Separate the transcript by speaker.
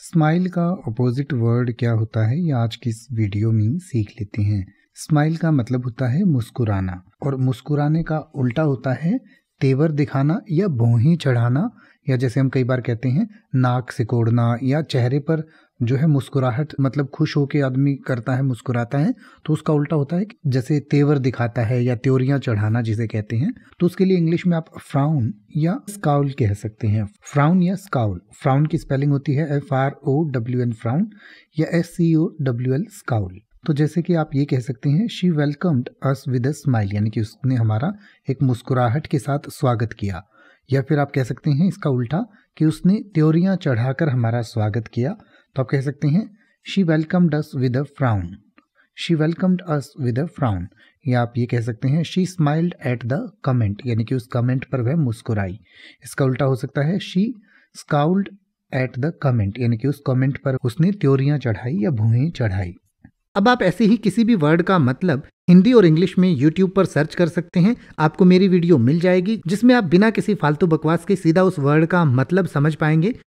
Speaker 1: smile का opposite word क्या होता है ये आज की इस वीडियो में सीख लेते हैं स्माइल का मतलब होता है मुस्कुराना और मुस्कुराने का उल्टा होता है तेवर दिखाना या भौहें चढ़ाना या जैसे हम कई बार कहते हैं नाक सिकोड़ना या चेहरे पर जो है मुस्कुराहट मतलब खुश होकर आदमी करता है मुस्कुराता है तो उसका उल्टा होता है कि जैसे तेवर दिखाता है या त्योरियाँ चढ़ाना जिसे कहते हैं तो उसके लिए इंग्लिश में आप फ्राउन या स्काउल कह सकते हैं फ्राउन या स्काउल फ्राउन की स्पेलिंग होती है F R O W N frown या S C O W L scowl तो जैसे कि आप ये कह सकते हैं she welcomed us with a smile यानी कि उसने हमारा एक मुस्कुराहट के साथ स्वागत किया या फिर आप कह सकते हैं इसका उल्टा कि उसने त्योरियाँ चढ़ाकर हमारा स्वागत किया तो आप कह सकते हैं she welcomed us with a frown she welcomed us with a frown या आप ये कह सकते हैं she smiled at the comment यानी कि उस कमेंट पर वह मुस्कुराई इसका उल्टा हो सकता है she scowled at the comment यानी कि उस कमेंट पर उसने त्योरियां चढ़ाई या भूहें चढ़ाई अब आप ऐसे ही किसी भी वर्ड का मतलब हिंदी और इंग्लिश में YouTube पर सर्च कर सकते हैं आपको मेरी वीडियो मिल जाएगी जिसमें आप बिना किसी फालतू बकवास के सीधा उस वर्ड का मतलब समझ पाएंगे